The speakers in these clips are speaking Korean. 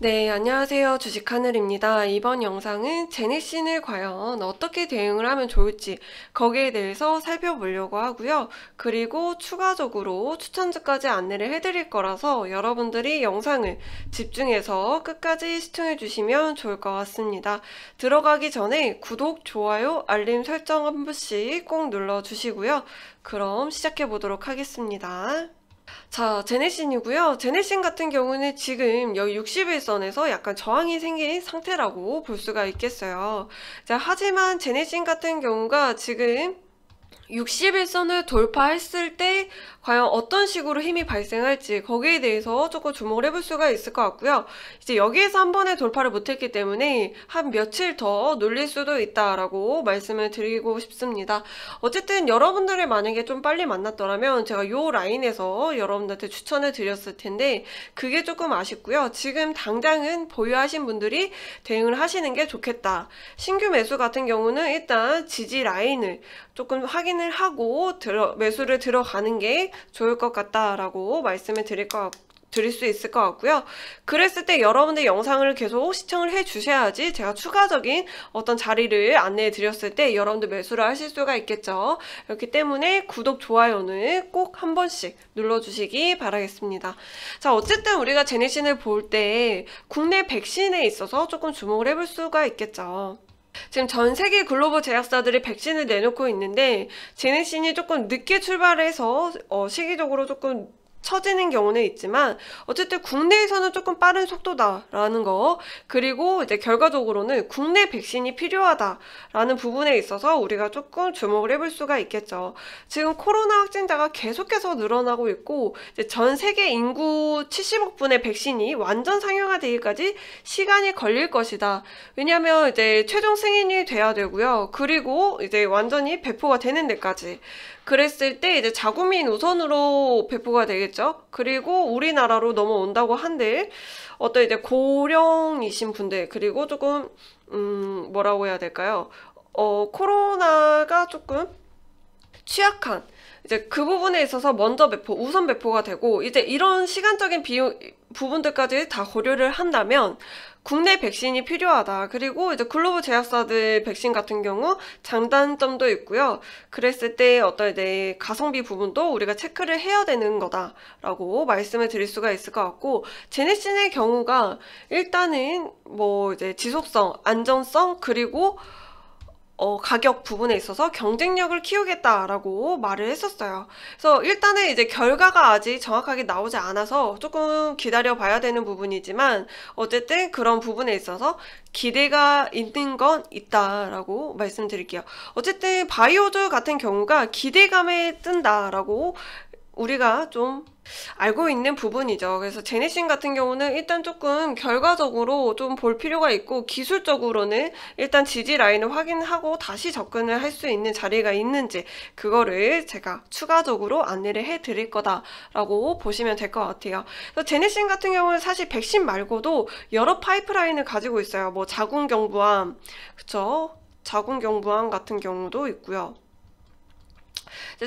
네, 안녕하세요. 주식하늘입니다. 이번 영상은 제네신을 과연 어떻게 대응을 하면 좋을지 거기에 대해서 살펴보려고 하고요. 그리고 추가적으로 추천주까지 안내를 해드릴 거라서 여러분들이 영상을 집중해서 끝까지 시청해 주시면 좋을 것 같습니다. 들어가기 전에 구독, 좋아요, 알림 설정 한 번씩 꼭 눌러주시고요. 그럼 시작해 보도록 하겠습니다. 자, 제네신이고요. 제네신 같은 경우는 지금 여기 60일선에서 약간 저항이 생긴 상태라고 볼 수가 있겠어요. 자, 하지만 제네신 같은 경우가 지금 60일선을 돌파했을 때 과연 어떤 식으로 힘이 발생할지 거기에 대해서 조금 주목을 해볼 수가 있을 것 같고요. 이제 여기에서 한 번에 돌파를 못했기 때문에 한 며칠 더 눌릴 수도 있다라고 말씀을 드리고 싶습니다. 어쨌든 여러분들을 만약에 좀 빨리 만났더라면 제가 요 라인에서 여러분들한테 추천을 드렸을 텐데 그게 조금 아쉽고요. 지금 당장은 보유하신 분들이 대응을 하시는 게 좋겠다. 신규 매수 같은 경우는 일단 지지 라인을 조금 확인 확인을 하고 들어, 매수를 들어가는 게 좋을 것 같다라고 말씀을 드릴 것 같고 드릴 수 있을 것 같고요. 그랬을 때 여러분들 영상을 계속 시청을 해 주셔야지 제가 추가적인 어떤 자리를 안내해 드렸을 때 여러분들 매수를 하실 수가 있겠죠. 그렇기 때문에 구독, 좋아요는 꼭 한 번씩 눌러주시기 바라겠습니다. 자, 어쨌든 우리가 제네신을 볼 때 국내 백신에 있어서 조금 주목을 해볼 수가 있겠죠. 지금 전 세계 글로벌 제약사들이 백신을 내놓고 있는데 제네신이 조금 늦게 출발해서 어, 시기적으로 조금 처지는 경우는 있지만 어쨌든 국내에서는 조금 빠른 속도다라는 거 그리고 이제 결과적으로는 국내 백신이 필요하다라는 부분에 있어서 우리가 조금 주목을 해볼 수가 있겠죠. 지금 코로나 확진자가 계속해서 늘어나고 있고 전 세계 인구 70억 분의 백신이 완전 상용화되기까지 시간이 걸릴 것이다. 왜냐하면 이제 최종 승인이 돼야 되고요. 그리고 이제 완전히 배포가 되는 데까지. 그랬을 때 이제 자국민 우선으로 배포가 되겠죠. 그리고 우리나라로 넘어온다고 한들 어떤 이제 고령이신 분들 그리고 조금 음 뭐라고 해야 될까요? 어 코로나가 조금 취약한 이제 그 부분에 있어서 먼저 배포, 우선 배포가 되고 이제 이런 시간적인 비용 부분들까지 다 고려를 한다면 국내 백신이 필요하다. 그리고 이제 글로벌 제약사들 백신 같은 경우 장단점도 있고요. 그랬을 때 어떤 이제 가성비 부분도 우리가 체크를 해야 되는 거다라고 말씀을 드릴 수가 있을 것 같고 제네신의 경우가 일단은 뭐 이제 지속성, 안전성 그리고 어, 가격 부분에 있어서 경쟁력을 키우겠다라고 말을 했었어요. 그래서 일단은 이제 결과가 아직 정확하게 나오지 않아서 조금 기다려 봐야 되는 부분이지만 어쨌든 그런 부분에 있어서 기대가 있는 건 있다라고 말씀드릴게요. 어쨌든 바이오드 같은 경우가 기대감에 뜬다라고 우리가 좀 알고 있는 부분이죠. 그래서 제네싱 같은 경우는 일단 조금 결과적으로 좀 볼 필요가 있고 기술적으로는 일단 지지 라인을 확인하고 다시 접근을 할 수 있는 자리가 있는지 그거를 제가 추가적으로 안내를 해 드릴 거다라고 보시면 될 것 같아요. 그래서 제네싱 같은 경우는 사실 백신 말고도 여러 파이프라인을 가지고 있어요. 뭐 자궁경부암, 그쵸? 자궁경부암 같은 경우도 있고요.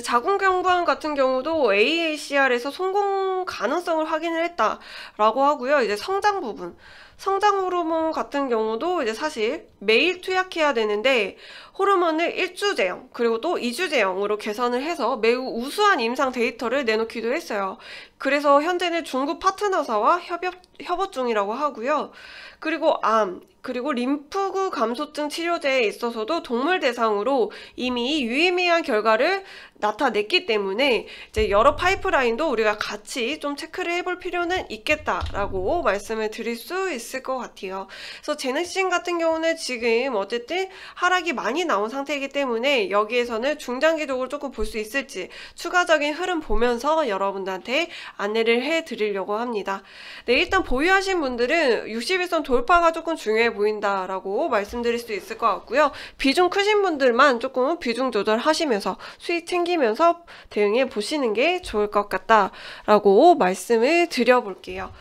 자궁경부암 같은 경우도 AACR에서 성공 가능성을 확인을 했다라고 하고요. 이제 성장 부분. 성장 호르몬 같은 경우도 이제 사실 매일 투약해야 되는데 호르몬을 1주제형 그리고 또 2주제형으로 개선을 해서 매우 우수한 임상 데이터를 내놓기도 했어요. 그래서 현재는 중국 파트너사와 협업, 협업 중이라고 하고요. 그리고 암, 그리고 림프구 감소증 치료제에 있어서도 동물 대상으로 이미 유의미한 결과를 나타냈기 때문에 이제 여러 파이프라인도 우리가 같이 좀 체크를 해볼 필요는 있겠다라고 말씀을 드릴 수 있을 것 같아요. 그래서 제넥신 같은 경우는 지금 어쨌든 하락이 많이 나온 상태이기 때문에 여기에서는 중장기적으로 조금 볼 수 있을지 추가적인 흐름 보면서 여러분들한테 안내를 해 드리려고 합니다. 네, 일단 보유하신 분들은 60일선 돌파가 조금 중요해 보인다라고 말씀드릴 수 있을 것 같고요. 비중 크신 분들만 조금 비중 조절하시면서 수익 챙기 챙기면서 대응해 보시는 게 좋을 것 같다라고 말씀을 드려볼게요.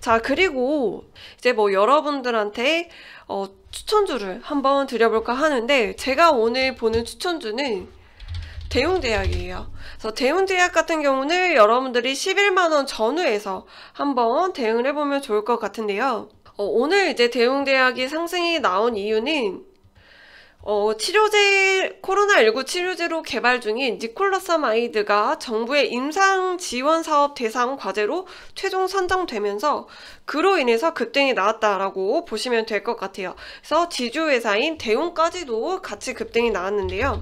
자, 그리고 이제 뭐 여러분들한테 어, 추천주를 한번 드려볼까 하는데 제가 오늘 보는 추천주는 대웅제약이에요. 그래서 대웅제약 같은 경우는 여러분들이 11만원 전후에서 한번 대응을 해보면 좋을 것 같은데요. 어, 오늘 이제 대웅제약이 상승이 나온 이유는 어, 치료제, 코로나19 치료제로 개발 중인 니콜라사마이드가 정부의 임상 지원 사업 대상 과제로 최종 선정되면서 그로 인해서 급등이 나왔다라고 보시면 될 것 같아요. 그래서 지주회사인 대웅까지도 같이 급등이 나왔는데요.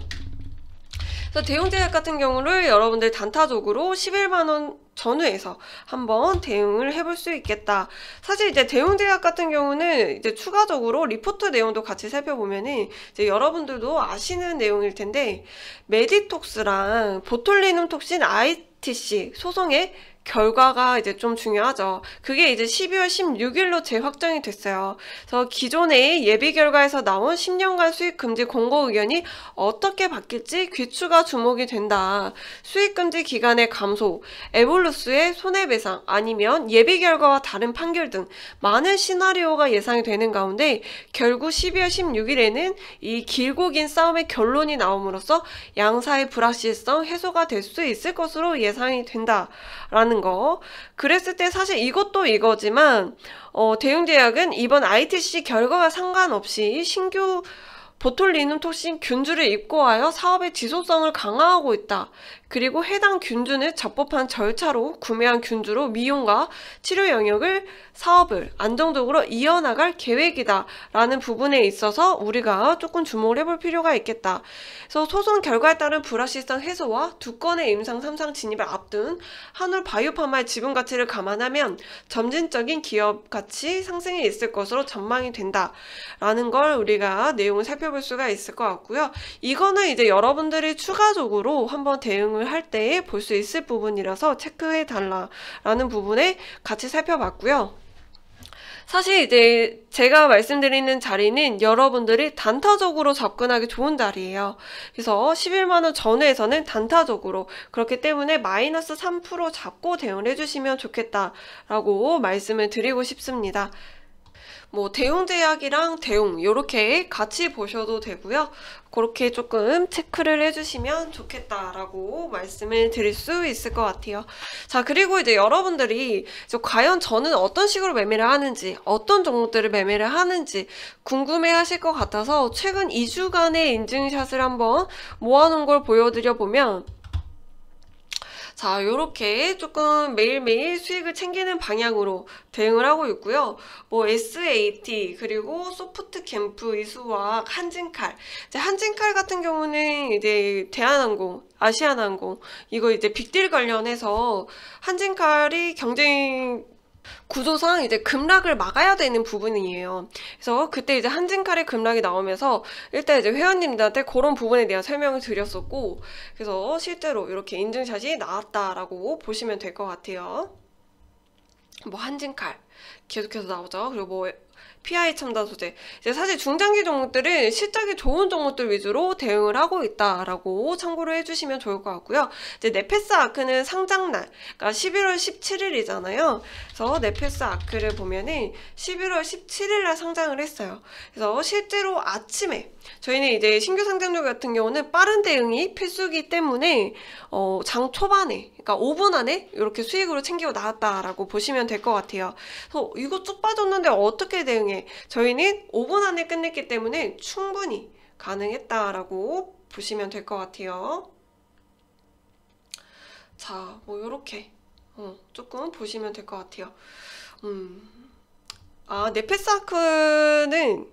대웅 제약 같은 경우를 여러분들 단타적으로 11만원 전후에서 한번 대응을 해볼 수 있겠다. 사실 이제 대웅 제약 같은 경우는 이제 추가적으로 리포트 내용도 같이 살펴보면은 이제 여러분들도 아시는 내용일 텐데 메디톡스랑 보톨리눔 톡신 ITC 소송에 결과가 이제 좀 중요하죠. 그게 이제 12월 16일로 재확정이 됐어요. 그래서 기존의 예비 결과에서 나온 10년간 수익 금지 권고 의견이 어떻게 바뀔지 귀추가 주목이 된다. 수익 금지 기간의 감소, 에볼루스의 손해배상 아니면 예비 결과와 다른 판결 등 많은 시나리오가 예상이 되는 가운데 결국 12월 16일에는 이 길고 긴 싸움의 결론이 나옴으로써 양사의 불확실성 해소가 될 수 있을 것으로 예상이 된다라는 하는 거. 그랬을 때 사실 이것도 이거지만, 어, 대응제약은 이번 ITC 결과와 상관없이 신규 보툴리눔톡신 균주를 입고하여 사업의 지속성을 강화하고 있다. 그리고 해당 균주는 적법한 절차로 구매한 균주로 미용과 치료 영역을 사업을 안정적으로 이어나갈 계획이다. 라는 부분에 있어서 우리가 조금 주목을 해볼 필요가 있겠다. 그래서 소송 결과에 따른 불확실성 해소와 두 건의 임상 3상 진입을 앞둔 한울 바이오파마의 지분 가치를 감안하면 점진적인 기업 가치 상승이 있을 것으로 전망이 된다. 라는 걸 우리가 내용을 살펴 살펴볼 수가 있을 것 같고요. 이거는 이제 여러분들이 추가적으로 한번 대응을 할 때에 볼 수 있을 부분이라서 체크해 달라라는 부분에 같이 살펴봤고요. 사실 이제 제가 말씀드리는 자리는 여러분들이 단타적으로 접근하기 좋은 자리예요. 그래서 11만원 전후에서는 단타적으로 그렇기 때문에 마이너스 3% 잡고 대응을 해주시면 좋겠다라고 말씀을 드리고 싶습니다. 뭐 대웅제약이랑 대웅 이렇게 같이 보셔도 되고요. 그렇게 조금 체크를 해주시면 좋겠다라고 말씀을 드릴 수 있을 것 같아요. 자 그리고 이제 여러분들이 이제 과연 저는 어떤 식으로 매매를 하는지 어떤 종목들을 매매를 하는지 궁금해하실 것 같아서 최근 2주간의 인증샷을 한번 모아놓은 걸 보여드려 보면 자, 이렇게 조금 매일매일 수익을 챙기는 방향으로 대응을 하고 있고요. 뭐 SAT 그리고 소프트 캠프 이수와 한진칼 이제 한진칼 같은 경우는 이제 대한항공 아시아항공 이거 이제 빅딜 관련해서 한진칼이 경쟁 구조상 이제 급락을 막아야 되는 부분이에요. 그래서 그때 이제 한진칼의 급락이 나오면서 일단 이제 회원님들한테 그런 부분에 대한 설명을 드렸었고 그래서 실제로 이렇게 인증샷이 나왔다라고 보시면 될 것 같아요. 뭐 한진칼 계속해서 나오죠. 그리고 뭐 PI 첨단 소재. 이제 사실 중장기 종목들은 실적이 좋은 종목들 위주로 대응을 하고 있다라고 참고를 해주시면 좋을 것 같고요. 이제 네페스 아크는 상장날, 그러니까 11월 17일이잖아요. 그래서 네페스 아크를 보면은 11월 17일날 상장을 했어요. 그래서 실제로 아침에 저희는 이제 신규 상장률 같은 경우는 빠른 대응이 필수기 때문에 어, 장 초반에, 그러니까 5분 안에 이렇게 수익으로 챙기고 나왔다라고 보시면 될 것 같아요. 그래서 이거 쭉 빠졌는데 어떻게 대응해? 저희는 5분 안에 끝냈기 때문에 충분히 가능했다라고 보시면 될 것 같아요. 자, 뭐 이렇게 어, 조금 보시면 될 것 같아요. 음, 아, 네페사크는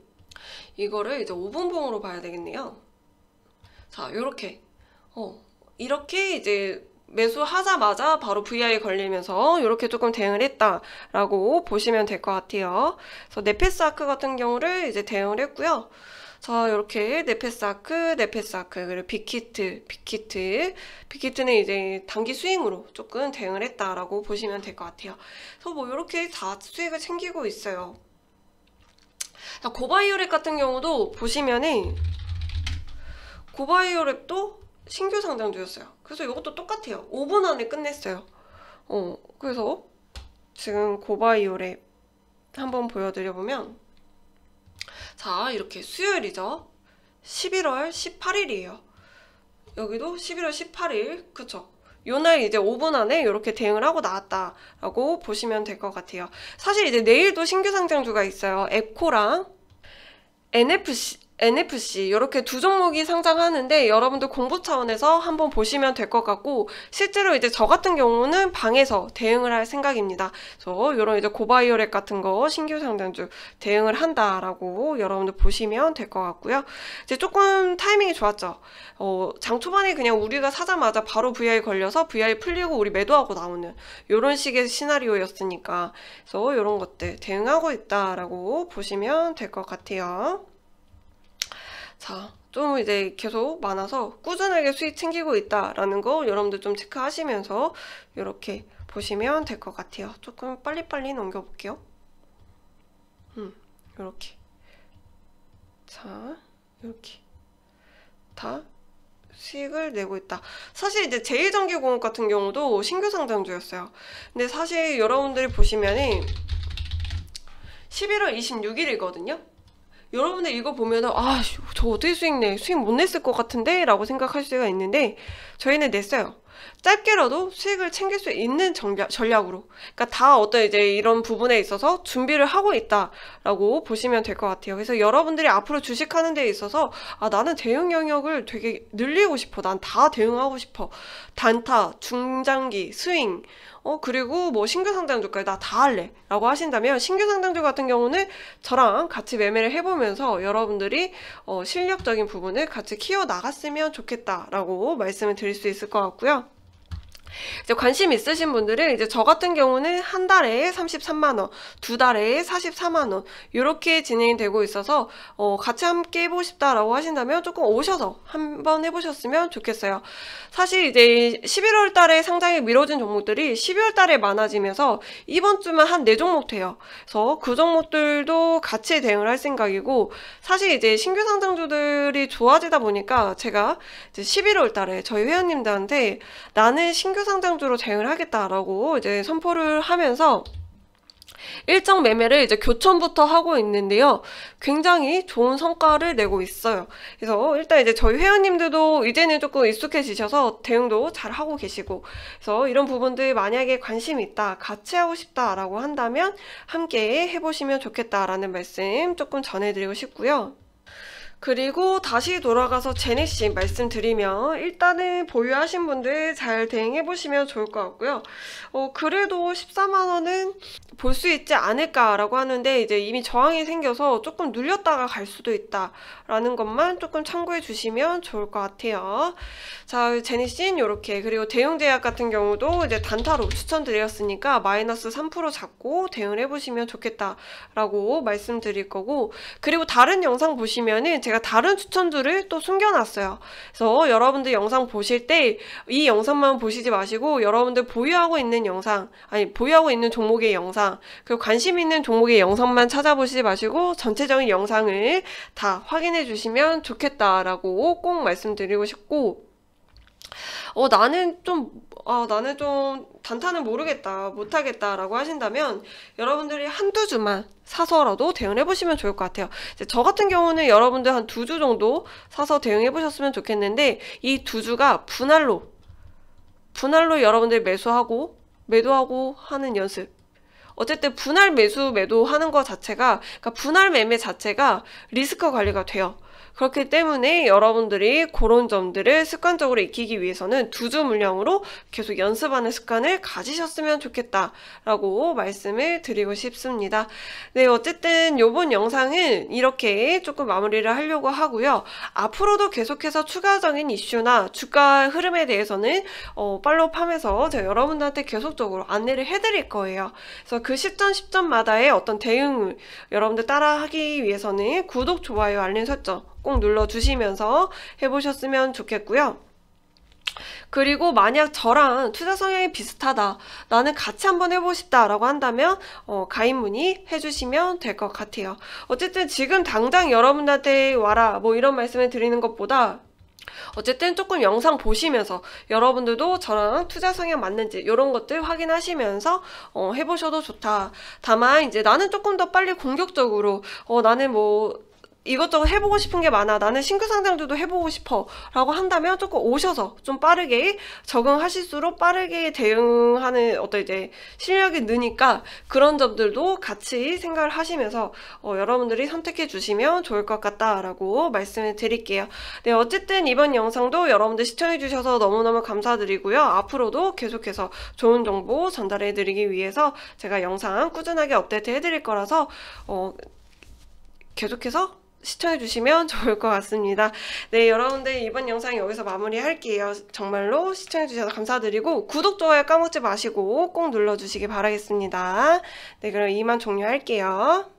이거를 이제 5분봉으로 봐야 되겠네요. 자, 이렇게 어, 이렇게 이제 매수하자마자 바로 VI 걸리면서 이렇게 조금 대응을 했다라고 보시면 될 것 같아요. 그래서 네페스 아크 같은 경우를 이제 대응을 했고요. 자, 이렇게 네페스 아크, 네페스 아크, 그리고 빅히트, 빅히트. 빅히트는 이제 단기 스윙으로 조금 대응을 했다라고 보시면 될 것 같아요. 그래서 뭐 이렇게 다 수익을 챙기고 있어요. 자, 고바이오랩 같은 경우도 보시면은 고바이오랩도 신규 상장주였어요. 그래서 이것도 똑같아요 5분 안에 끝냈어요 어 그래서 지금 고바이올랩 한번 보여드려보면 자 이렇게 수요일이죠 11월 18일이에요 여기도 11월 18일 그쵸 요 날 이제 5분 안에 이렇게 대응을 하고 나왔다라고 보시면 될 것 같아요 사실 이제 내일도 신규 상장주가 있어요 에코랑 NFC NFC 이렇게 두 종목이 상장하는데 여러분들 공부 차원에서 한번 보시면 될 것 같고 실제로 이제 저 같은 경우는 방에서 대응을 할 생각입니다. 그래서 이런 이제 고바이오렉 같은 거 신규 상장주 대응을 한다라고 여러분들 보시면 될 것 같고요. 이제 조금 타이밍이 좋았죠. 어, 장 초반에 그냥 우리가 사자마자 바로 VI 걸려서 VI 풀리고 우리 매도하고 나오는 이런 식의 시나리오였으니까 그래서 이런 것들 대응하고 있다라고 보시면 될 것 같아요. 자, 좀 이제 계속 많아서 꾸준하게 수익 챙기고 있다라는 거 여러분들 좀 체크하시면서 이렇게 보시면 될 것 같아요. 조금 빨리빨리 넘겨볼게요. 음, 이렇게. 자, 이렇게. 다 수익을 내고 있다. 사실 이제 제1전기공업 같은 경우도 신규 상장주였어요. 근데 사실 여러분들이 보시면은 11월 26일이거든요. 여러분들 이거 보면은 아저 어떻게 수익 내 수익 못 냈을 것 같은데 라고 생각하실 수가 있는데 저희는 냈어요 짧게라도 수익을 챙길 수 있는 전략, 전략으로 그러니까 다 어떤 이제 이런 부분에 있어서 준비를 하고 있다라고 보시면 될 것 같아요. 그래서 여러분들이 앞으로 주식하는 데 있어서 아 나는 대응 영역을 되게 늘리고 싶어. 난 다 대응하고 싶어. 단타, 중장기, 스윙 어 그리고 뭐 신규 상장주까지 나다 할래 라고 하신다면 신규 상장주 같은 경우는 저랑 같이 매매를 해보면서 여러분들이 어, 실력적인 부분을 같이 키워나갔으면 좋겠다라고 말씀을 드릴 수 있을 것 같고요. 이제 관심 있으신 분들은 이제 저 같은 경우는 한 달에 33만 원, 두 달에 44만 원 이렇게 진행이 되고 있어서 어, 같이 함께 해보고 싶다라고 하신다면 조금 오셔서 한번 해보셨으면 좋겠어요. 사실 이제 11월 달에 상장이 미뤄진 종목들이 12월 달에 많아지면서 이번 주만 한네 종목 돼요. 그래서 그 종목들도 같이 대응을 할 생각이고 사실 이제 신규 상장주들이 좋아지다 보니까 제가 이제 11월 달에 저희 회원님들한테 나는 신규 상장주로 대응을 하겠다라고 이제 선포를 하면서 일정 매매를 이제 교촌부터 하고 있는데요. 굉장히 좋은 성과를 내고 있어요. 그래서 일단 이제 저희 회원님들도 이제는 조금 익숙해지셔서 대응도 잘 하고 계시고, 그래서 이런 부분들 만약에 관심 있다, 같이 하고 싶다라고 한다면 함께 해보시면 좋겠다라는 말씀 조금 전해드리고 싶고요. 그리고 다시 돌아가서 제니씨 말씀드리면 일단은 보유하신 분들 잘대응해 보시면 좋을 것 같고요. 어, 그래도 14만원은 볼 수 있지 않을까라고 하는데 이제 이미 저항이 생겨서 조금 눌렸다가 갈 수도 있다라는 것만 조금 참고해 주시면 좋을 것 같아요. 자, 제니씬는 이렇게 그리고 대용제약 같은 경우도 이제 단타로 추천드렸으니까 마이너스 3% 잡고 대응해 보시면 좋겠다라고 말씀드릴 거고 그리고 다른 영상 보시면은 제가 제가 다른 추천들을 또 숨겨놨어요. 그래서 여러분들 영상 보실 때 이 영상만 보시지 마시고 여러분들 보유하고 있는 영상, 아니 보유하고 있는 종목의 영상, 그리고 관심 있는 종목의 영상만 찾아보시지 마시고 전체적인 영상을 다 확인해 주시면 좋겠다라고 꼭 말씀드리고 싶고 어, 나는 좀, 아, 나는 좀 단타는 모르겠다, 못하겠다 라고 하신다면 여러분들이 한두 주만 사서라도 대응해 보시면 좋을 것 같아요. 저 같은 경우는 여러분들 한 두 주 정도 사서 대응해 보셨으면 좋겠는데 이 두 주가 분할로, 분할로 여러분들이 매수하고 매도하고 하는 연습. 어쨌든 분할 매수 매도하는 것 자체가 그러니까 분할 매매 자체가 리스크 관리가 돼요. 그렇기 때문에 여러분들이 그런 점들을 습관적으로 익히기 위해서는 두 주 물량으로 계속 연습하는 습관을 가지셨으면 좋겠다라고 말씀을 드리고 싶습니다. 네, 어쨌든 요번 영상은 이렇게 조금 마무리를 하려고 하고요. 앞으로도 계속해서 추가적인 이슈나 주가 흐름에 대해서는 어, 팔로우 팜에서 제가 여러분들한테 계속적으로 안내를 해드릴 거예요. 그래서 그 시점 시점마다의 어떤 대응을 여러분들 따라하기 위해서는 구독, 좋아요, 알림 설정 꼭 눌러주시면서 해보셨으면 좋겠고요. 그리고 만약 저랑 투자 성향이 비슷하다 나는 같이 한번 해보고 싶다 라고 한다면 어, 가입 문의 해주시면 될 것 같아요 어쨌든 지금 당장 여러분한테 와라 뭐 이런 말씀을 드리는 것보다 어쨌든 조금 영상 보시면서 여러분들도 저랑 투자 성향 맞는지 이런 것들 확인하시면서 어, 해보셔도 좋다. 다만 이제 나는 조금 더 빨리 공격적으로 어, 나는 뭐 이것저것 해보고 싶은 게 많아 나는 신규 상장주도 해보고 싶어 라고 한다면 조금 오셔서 좀 빠르게 적응하실수록 빠르게 대응하는 어떤 이제 실력이 느니까 그런 점들도 같이 생각을 하시면서 어, 여러분들이 선택해 주시면 좋을 것 같다라고 말씀을 드릴게요 네 어쨌든 이번 영상도 여러분들 시청해 주셔서 너무너무 감사드리고요 앞으로도 계속해서 좋은 정보 전달해 드리기 위해서 제가 영상 꾸준하게 업데이트 해드릴 거라서 어, 계속해서 시청해 주시면 좋을 것 같습니다. 네, 여러분들 이번 영상 여기서 마무리할게요. 정말로 시청해 주셔서 감사드리고 구독, 좋아요 까먹지 마시고 꼭 눌러주시기 바라겠습니다. 네, 그럼 이만 종료할게요.